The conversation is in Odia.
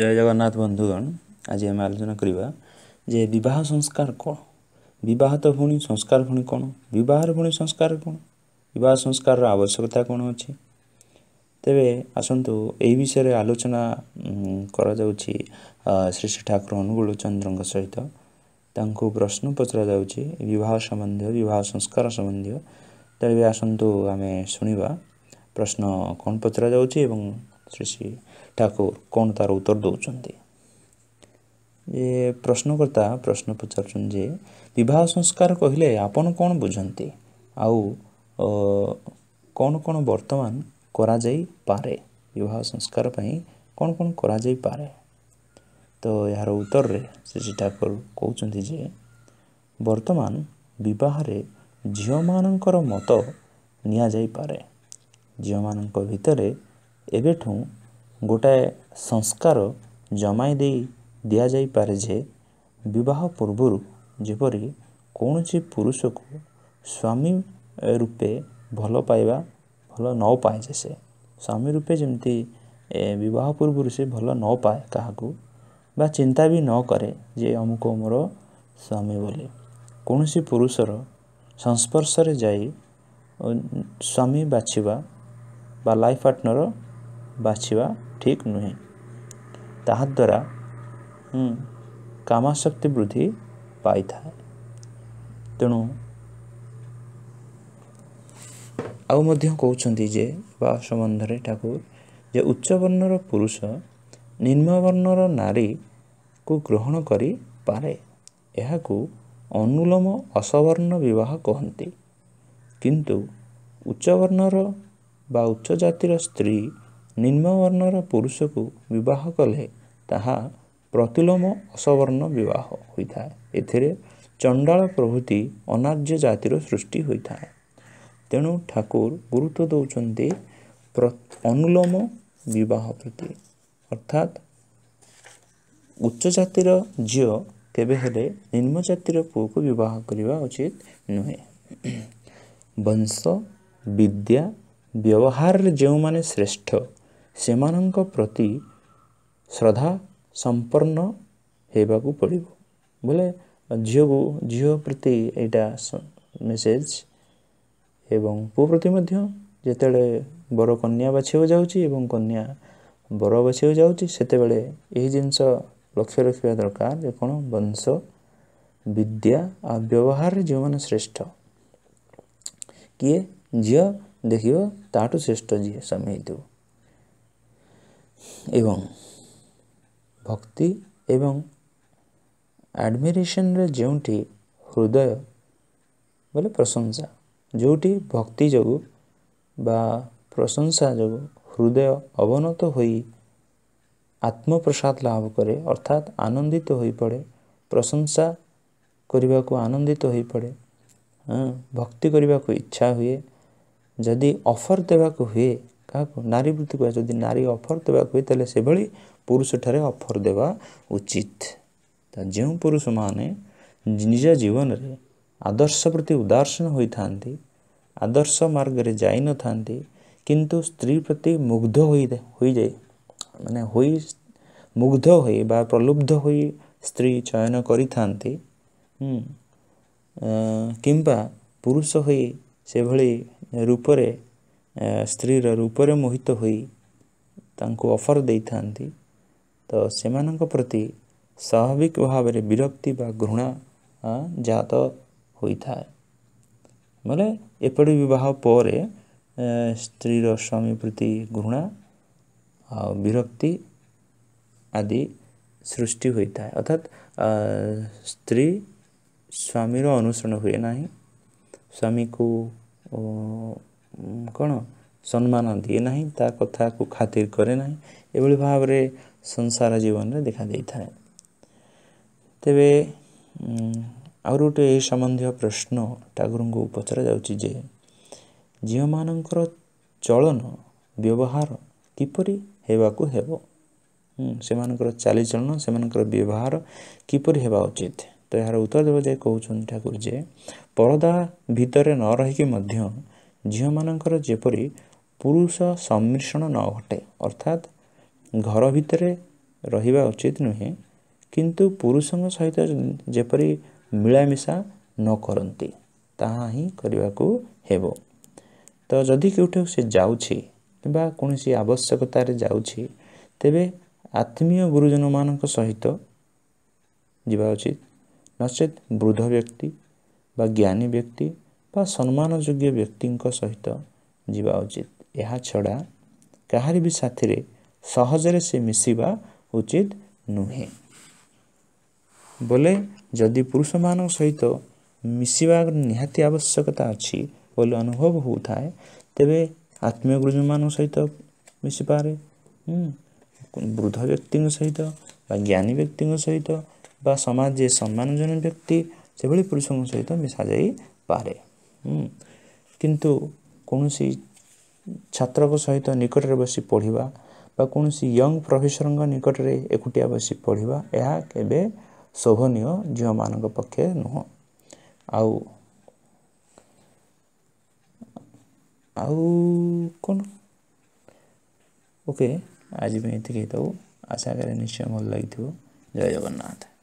ଜୟ ଜଗନ୍ନାଥ ବନ୍ଧୁଗଣ ଆଜି ଆମେ ଆଲୋଚନା କରିବା ଯେ ବିବାହ ସଂସ୍କାର କ'ଣ ବିବାହ ତ ପୁଣି ସଂସ୍କାର ପୁଣି କ'ଣ ବିବାହର ପୁଣି ସଂସ୍କାର କ'ଣ ବିବାହ ସଂସ୍କାରର ଆବଶ୍ୟକତା କ'ଣ ଅଛି ତେବେ ଆସନ୍ତୁ ଏହି ବିଷୟରେ ଆଲୋଚନା କରାଯାଉଛି ଶ୍ରୀ ଶ୍ରୀ ଠାକୁର ଅନୁଗୁଳ ଚନ୍ଦ୍ରଙ୍କ ସହିତ ତାଙ୍କୁ ପ୍ରଶ୍ନ ପଚରାଯାଉଛି ବିବାହ ସମ୍ବନ୍ଧୀୟ ବିବାହ ସଂସ୍କାର ସମ୍ବନ୍ଧୀୟ ତେବେ ଆସନ୍ତୁ ଆମେ ଶୁଣିବା ପ୍ରଶ୍ନ କ'ଣ ପଚରାଯାଉଛି ଏବଂ ଶ୍ରୀ ଶ୍ରୀ ଠାକୁର କ'ଣ ତାର ଉତ୍ତର ଦେଉଛନ୍ତି ଯେ ପ୍ରଶ୍ନକର୍ତ୍ତା ପ୍ରଶ୍ନ ପଚାରୁଛନ୍ତି ଯେ ବିବାହ ସଂସ୍କାର କହିଲେ ଆପଣ କ'ଣ ବୁଝନ୍ତି ଆଉ କ'ଣ କ'ଣ ବର୍ତ୍ତମାନ କରାଯାଇପାରେ ବିବାହ ସଂସ୍କାର ପାଇଁ କ'ଣ କ'ଣ କରାଯାଇପାରେ ତ ଏହାର ଉତ୍ତରରେ ଶ୍ରୀ ଶ୍ରୀ ଠାକୁର କହୁଛନ୍ତି ଯେ ବର୍ତ୍ତମାନ ବିବାହରେ ଝିଅମାନଙ୍କର ମତ ନିଆଯାଇପାରେ ଝିଅମାନଙ୍କ ଭିତରେ ଏବେଠୁ ଗୋଟାଏ ସଂସ୍କାର ଜମାଇ ଦେଇ ଦିଆଯାଇପାରେ ଯେ ବିବାହ ପୂର୍ବରୁ ଯେପରି କୌଣସି ପୁରୁଷକୁ ସ୍ୱାମୀ ରୂପେ ଭଲ ପାଇବା ଭଲ ନ ପାଏ ସେ ସ୍ୱାମୀ ରୂପେ ଯେମିତି ବିବାହ ପୂର୍ବରୁ ସେ ଭଲ ନ ପାଏ କାହାକୁ ବା ଚିନ୍ତା ବି ନ କରେ ଯେ ଅମୁକ ମୋର ସ୍ୱାମୀ ବୋଲି କୌଣସି ପୁରୁଷର ସଂସ୍ପର୍ଶରେ ଯାଇ ସ୍ୱାମୀ ବାଛିବା ବା ଲାଇଫ୍ ପାର୍ଟନର ବାଛିବା ଠିକ୍ ନୁହେଁ ତାହାଦ୍ୱାରା ମୁଁ କାମାଶକ୍ତି ବୃଦ୍ଧି ପାଇଥାଏ ତେଣୁ ଆଉ ମଧ୍ୟ କହୁଛନ୍ତି ଯେ ବା ସମ୍ବନ୍ଧରେ ଠାକୁର ଯେ ଉଚ୍ଚବର୍ଣ୍ଣର ପୁରୁଷ ନିମ୍ନବର୍ଣ୍ଣର ନାରୀକୁ ଗ୍ରହଣ କରିପାରେ ଏହାକୁ ଅନୁଲମ ଅସବର୍ଣ୍ଣ ବିବାହ କହନ୍ତି କିନ୍ତୁ ଉଚ୍ଚବର୍ଣ୍ଣର ବା ଉଚ୍ଚ ଜାତିର ସ୍ତ୍ରୀ ନିମ୍ନବର୍ଣ୍ଣର ପୁରୁଷକୁ ବିବାହ କଲେ ତାହା ପ୍ରତିଲୋମ ଅସବର୍ଣ୍ଣ ବିବାହ ହୋଇଥାଏ ଏଥିରେ ଚଣ୍ଡାଳ ପ୍ରଭୃତି ଅନାର୍ଯ୍ୟ ଜାତିର ସୃଷ୍ଟି ହୋଇଥାଏ ତେଣୁ ଠାକୁର ଗୁରୁତ୍ୱ ଦେଉଛନ୍ତି ଅନୁଲୋମ ବିବାହ ପ୍ରତି ଅର୍ଥାତ୍ ଉଚ୍ଚ ଜାତିର ଝିଅ କେବେ ହେଲେ ନିମ୍ନ ଜାତିର ପୁଅକୁ ବିବାହ କରିବା ଉଚିତ ନୁହେଁ ବଂଶ ବିଦ୍ୟା ବ୍ୟବହାରରେ ଯେଉଁମାନେ ଶ୍ରେଷ୍ଠ ସେମାନଙ୍କ ପ୍ରତି ଶ୍ରଦ୍ଧା ସମ୍ପନ୍ନ ହେବାକୁ ପଡ଼ିବ ବୋଲେ ଝିଅକୁ ଝିଅ ପ୍ରତି ଏଇଟା ମେସେଜ୍ ଏବଂ ପୁଅ ପ୍ରତି ମଧ୍ୟ ଯେତେବେଳେ ବର କନ୍ୟା ବାଛିବାକୁ ଯାଉଛି ଏବଂ କନ୍ୟା ବର ବାଛିବାକୁ ଯାଉଛି ସେତେବେଳେ ଏହି ଜିନିଷ ଲକ୍ଷ୍ୟ ରଖିବା ଦରକାର ଯେ କ'ଣ ବଂଶ ବିଦ୍ୟା ଆଉ ବ୍ୟବହାରରେ ଯେଉଁମାନେ ଶ୍ରେଷ୍ଠ କିଏ ଝିଅ ଦେଖିବ ତାଠୁ ଶ୍ରେଷ୍ଠ ଯିଏ ସ୍ୱାମୀ ହେଇଥିବ এবং ଭକ୍ତି ଏବଂ ଆଡ଼ମିରେସନ୍ର ଯେଉଁଠି ହୃଦୟ ବୋଲେ ପ୍ରଶଂସା ଯେଉଁଠି ଭକ୍ତି ଯୋଗୁଁ ବା ପ୍ରଶଂସା ଯୋଗୁଁ ହୃଦୟ ଅବନତ ହୋଇ ଆତ୍ମପ୍ରସାଦ ଲାଭ କରେ ଅର୍ଥାତ୍ ଆନନ୍ଦିତ ହୋଇପଡ଼େ ପ୍ରଶଂସା କରିବାକୁ ଆନନ୍ଦିତ ହୋଇପଡ଼େ ଭକ୍ତି କରିବାକୁ ଇଚ୍ଛା ହୁଏ ଯଦି ଅଫର୍ ଦେବାକୁ ହୁଏ କାହାକୁ ନାରୀ ବୃତ୍ତିକୁ ଯଦି ନାରୀ ଅଫର୍ ଦେବାକୁ ହୁଏ ତାହେଲେ ସେଭଳି ପୁରୁଷଠାରେ ଅଫର୍ ଦେବା ଉଚିତ ଯେଉଁ ପୁରୁଷମାନେ ନିଜ ଜୀବନରେ ଆଦର୍ଶ ପ୍ରତି ଉଦାସୀନ ହୋଇଥାନ୍ତି ଆଦର୍ଶ ମାର୍ଗରେ ଯାଇନଥାନ୍ତି କିନ୍ତୁ ସ୍ତ୍ରୀ ପ୍ରତି ମୁଗ୍ଧ ହୋଇ ହୋଇଯାଇ ମାନେ ହୋଇ ମୁଗ୍ଧ ହୋଇ ବା ପ୍ରଲୁବ୍ଧ ହୋଇ ସ୍ତ୍ରୀ ଚୟନ କରିଥାନ୍ତି କିମ୍ବା ପୁରୁଷ ହୋଇ ସେଭଳି ରୂପରେ स्त्रीर रूप से मोहित अफर दे था तो से प्रति स्वाभाविक भाव में विरक्ति घृणा जात होपट बहुत स्त्री स्वामी प्रति घृणा विरक्ति आदि सृष्टि होता है अर्थात स्त्री स्वामी अनुसरण हुए ना स्वामी को କ'ଣ ସମ୍ମାନ ଦିଏ ନାହିଁ ତା କଥାକୁ ଖାତିର କରେ ନାହିଁ ଏଭଳି ଭାବରେ ସଂସାର ଜୀବନରେ ଦେଖାଦେଇଥାଏ ତେବେ ଆଉ ଗୋଟେ ଏହି ସମ୍ବନ୍ଧୀୟ ପ୍ରଶ୍ନ ଠାକୁରଙ୍କୁ ପଚରାଯାଉଛି ଯେ ଝିଅମାନଙ୍କର ଚଳନ ବ୍ୟବହାର କିପରି ହେବାକୁ ହେବ ସେମାନଙ୍କର ଚାଲିଚଳନ ସେମାନଙ୍କର ବ୍ୟବହାର କିପରି ହେବା ଉଚିତ ତ ଏହାର ଉତ୍ତର ଦେବା ଯାଇ କହୁଛନ୍ତି ଠାକୁର ଯେ ପରଦା ଭିତରେ ନ ରହିକି ମଧ୍ୟ ଝିଅମାନଙ୍କର ଯେପରି ପୁରୁଷ ସମ୍ମିଶ୍ରଣ ନ ଘଟେ ଅର୍ଥାତ୍ ଘର ଭିତରେ ରହିବା ଉଚିତ ନୁହେଁ କିନ୍ତୁ ପୁରୁଷଙ୍କ ସହିତ ଯେପରି ମିଳାମିଶା ନ କରନ୍ତି ତାହା ହିଁ କରିବାକୁ ହେବ ତ ଯଦି କେଉଁଠି ସେ ଯାଉଛି କିମ୍ବା କୌଣସି ଆବଶ୍ୟକତାରେ ଯାଉଛି ତେବେ ଆତ୍ମୀୟ ଗୁରୁଜନମାନଙ୍କ ସହିତ ଯିବା ଉଚିତ ନଚେତ୍ ବୃଦ୍ଧ ବ୍ୟକ୍ତି ବା ଜ୍ଞାନୀ ବ୍ୟକ୍ତି ବା ସମ୍ମାନଯୋଗ୍ୟ ବ୍ୟକ୍ତିଙ୍କ ସହିତ ଯିବା ଉଚିତ ଏହା ଛଡ଼ା କାହାରି ବି ସାଥିରେ ସହଜରେ ସେ ମିଶିବା ଉଚିତ ନୁହେଁ ବୋଲେ ଯଦି ପୁରୁଷମାନଙ୍କ ସହିତ ମିଶିବା ନିହାତି ଆବଶ୍ୟକତା ଅଛି ବୋଲି ଅନୁଭବ ହେଉଥାଏ ତେବେ ଆତ୍ମୀୟ ଗୁରୁଜନମାନଙ୍କ ସହିତ ମିଶିପାରେ ବୃଦ୍ଧ ବ୍ୟକ୍ତିଙ୍କ ସହିତ ବା ଜ୍ଞାନୀ ବ୍ୟକ୍ତିଙ୍କ ସହିତ ବା ସମାଜରେ ସମ୍ମାନଜନକ ବ୍ୟକ୍ତି ସେଭଳି ପୁରୁଷଙ୍କ ସହିତ ମିଶାଯାଇପାରେ କିନ୍ତୁ କୌଣସି ଛାତ୍ରଙ୍କ ସହିତ ନିକଟରେ ବସି ପଢ଼ିବା ବା କୌଣସି ୟଙ୍ଗ ପ୍ରଫେସରଙ୍କ ନିକଟରେ ଏକୁଟିଆ ବସି ପଢ଼ିବା ଏହା କେବେ ଶୋଭନୀୟ ଝିଅମାନଙ୍କ ପକ୍ଷେ ନୁହଁ ଆଉ ଆଉ କ'ଣ ଓକେ ଆଜି ପାଇଁ ଏତିକି ହେଇଥାଉ ଆଶା କରେ ନିଶ୍ଚୟ ଭଲ ଲାଗିଥିବ ଜୟ ଜଗନ୍ନାଥ